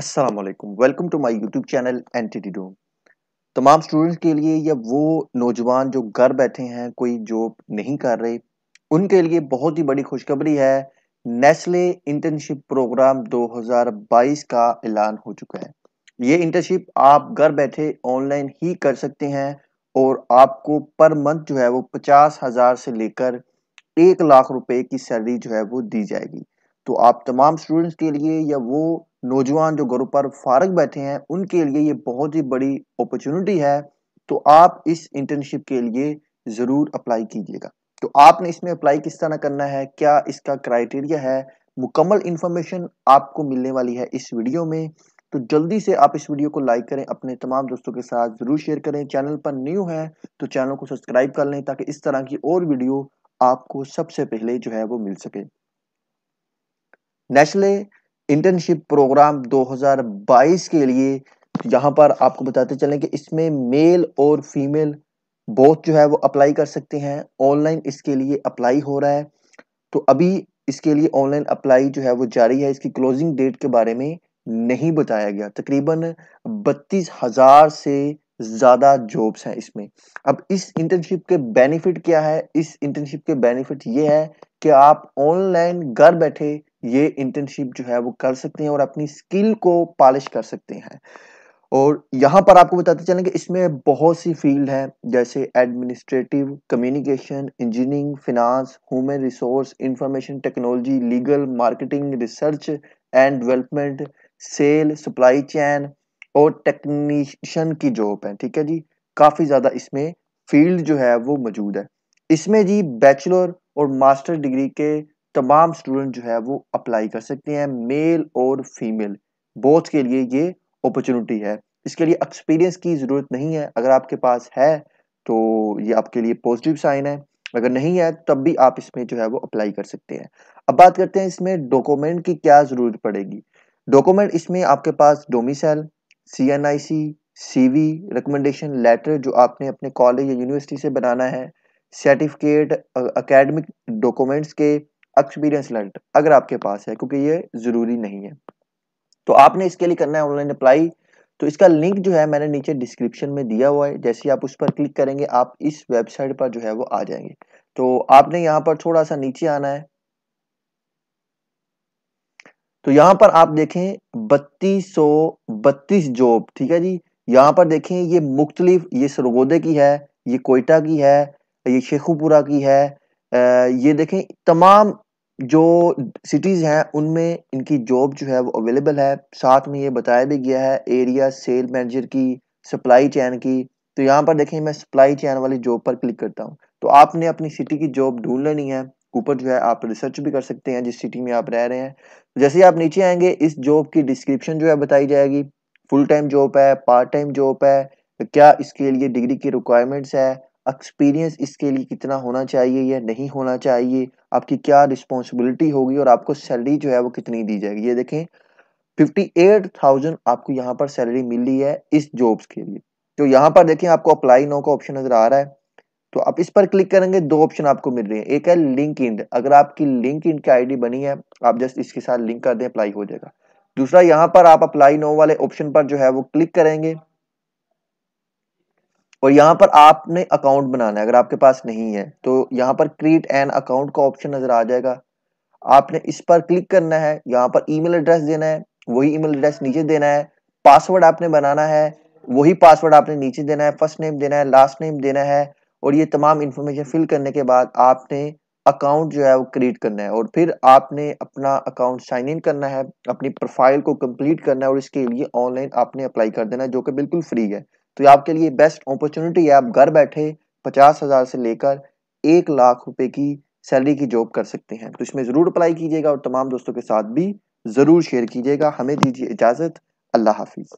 Aslam welcome to my YouTube channel N T T डूम तमाम students के लिए या वो नौजवान जो घर बैठे हैं कोई जॉब नहीं कर रहे उनके लिए बहुत ही बड़ी खुशखबरी है नेस्ले इंटर्नशिप प्रोग्राम 2022 का ऐलान हो चुका है ये इंटर्नशिप आप घर बैठे ऑनलाइन ही कर सकते हैं और आपको पर मंथ जो है वो पचास हज़ार से लेकर एक लाख रुपए की सैलरी जो है वो दी जाएगी तो आप तमाम स्टूडेंट्स के लिए या वो नौजवान जो घरों पर फारग बैठे हैं उनके लिए ये बहुत ही बड़ी अपॉर्चुनिटी है तो आप इस इंटर्नशिप के लिए ज़रूर अप्लाई कीजिएगा तो आपने इसमें अप्लाई किस तरह करना है क्या इसका क्राइटेरिया है मुकम्मल इंफॉर्मेशन आपको मिलने वाली है इस वीडियो में तो जल्दी से आप इस वीडियो को लाइक करें अपने तमाम दोस्तों के साथ ज़रूर शेयर करें चैनल पर न्यू है तो चैनल को सब्सक्राइब कर लें ताकि इस तरह की और वीडियो आपको सबसे पहले जो है वो मिल सके नेशनल इंटर्नशिप प्रोग्राम 2022 के लिए यहाँ पर आपको बताते चलें कि इसमें मेल और फीमेल बोथ जो है वो अप्लाई कर सकते हैं ऑनलाइन इसके लिए अप्लाई हो रहा है तो अभी इसके लिए ऑनलाइन अप्लाई जो है वो जारी है इसकी क्लोजिंग डेट के बारे में नहीं बताया गया तकरीबन बत्तीस हजार से ज़्यादा जॉब्स हैं इसमें अब इस इंटर्नशिप के बेनिफिट क्या है इस इंटर्नशिप के बेनिफिट ये है कि आप ऑनलाइन घर बैठे ये इंटर्नशिप जो है वो कर सकते हैं और अपनी स्किल को पॉलिश कर सकते हैं और यहाँ पर आपको बताते चलें कि इसमें बहुत सी फील्ड हैं जैसे administrative communication engineering finance human resource information technology legal marketing research and development sale supply chain और टेक्नीशियन की जॉब है ठीक है जी काफ़ी ज़्यादा इसमें फील्ड जो है वो मौजूद है इसमें जी बैचलर और मास्टर डिग्री के तमाम स्टूडेंट जो है वो अप्लाई कर सकते हैं मेल और फीमेल बोथ के लिए ये अपॉर्चुनिटी है इसके लिए एक्सपीरियंस की ज़रूरत नहीं है अगर आपके पास है तो ये आपके लिए पॉजिटिव साइन है अगर नहीं है तब भी आप इसमें जो है वो अप्लाई कर सकते हैं अब बात करते हैं इसमें डॉक्यूमेंट की क्या ज़रूरत पड़ेगी डॉक्यूमेंट इसमें आपके पास domicile C N I C C V recommendation letter जो आपने अपने कॉलेज या यूनिवर्सिटी से बनाना है सर्टिफिकेट अकेडमिक डॉक्यूमेंट्स के एक्सपीरियंस लर्न अगर आपके पास है क्योंकि ये ज़रूरी नहीं है तो आपने इसके लिए करना है ऑनलाइन अप्लाई तो इसका लिंक जो है मैंने नीचे डिस्क्रिप्शन में दिया हुआ है जैसे ही आप उस पर क्लिक करेंगे आप इस वेबसाइट पर जो है वो आ जाएंगे तो आपने यहाँ पर थोड़ा सा नीचे आना है तो यहाँ पर आप देखें बत्तीस सौ बत्तीस जॉब ठीक है जी यहाँ पर देखें ये मुख्तलिफ ये सरगोदे की है ये कोयटा की है ये शेखुपुरा की है ये देखें तमाम जो सिटीज़ हैं उनमें इनकी जॉब जो है वो अवेलेबल है साथ में ये बताया भी गया है एरिया सेल मैनेजर की सप्लाई चैन की तो यहाँ पर देखें मैं सप्लाई चैन वाली जॉब पर क्लिक करता हूँ तो आपने अपनी सिटी की जॉब ढूंढ लेनी है ऊपर जो है आप रिसर्च भी कर सकते हैं जिस सिटी में आप रह रहे हैं जैसे ही आप नीचे आएंगे इस जॉब की डिस्क्रिप्शन जो है बताई जाएगी फुल टाइम जॉब है पार्ट टाइम जॉब है क्या इसके लिए डिग्री की रिक्वायरमेंट्स है एक्सपीरियंस इसके लिए कितना होना चाहिए या नहीं होना चाहिए आपकी क्या रिस्पॉन्सिबिलिटी होगी और आपको सैलरी जो है वो कितनी दी जाएगी ये देखें 58,000 आपको यहाँ पर सैलरी मिली है इस जॉब्स के लिए तो यहाँ पर देखें आपको अप्लाई नो का ऑप्शन नजर आ रहा है तो आप इस पर क्लिक करेंगे दो ऑप्शन आपको मिल रहे हैं एक है लिंक इंड अगर आपकी लिंक इंड की आई बनी है आप जस्ट इसके साथ लिंक कर दें अप्लाई हो जाएगा दूसरा यहाँ पर आप अप्लाई नो वाले ऑप्शन पर जो है वो क्लिक करेंगे और यहाँ पर आपने अकाउंट बनाना है अगर आपके पास नहीं है तो यहाँ पर क्रिएट एन अकाउंट का ऑप्शन नजर आ जाएगा आपने इस पर क्लिक करना है यहाँ पर ईमेल एड्रेस देना है वही ईमेल एड्रेस नीचे देना है पासवर्ड आपने बनाना है वही पासवर्ड आपने नीचे देना है फर्स्ट नेम देना है लास्ट नेम देना है और ये तमाम इन्फॉर्मेशन फिल करने के बाद आपने अकाउंट जो है वो क्रिएट करना है और फिर आपने अपना अकाउंट साइन इन करना है अपनी प्रोफाइल को कंप्लीट करना है और इसके लिए ऑनलाइन आपने अप्लाई कर देना है जो कि बिल्कुल फ्री है तो आपके लिए बेस्ट अपॉर्चुनिटी है आप घर बैठे पचास हज़ार से लेकर एक लाख रुपए की सैलरी की जॉब कर सकते हैं तो इसमें ज़रूर अप्लाई कीजिएगा और तमाम दोस्तों के साथ भी ज़रूर शेयर कीजिएगा हमें दीजिए इजाज़त अल्लाह हाफिज़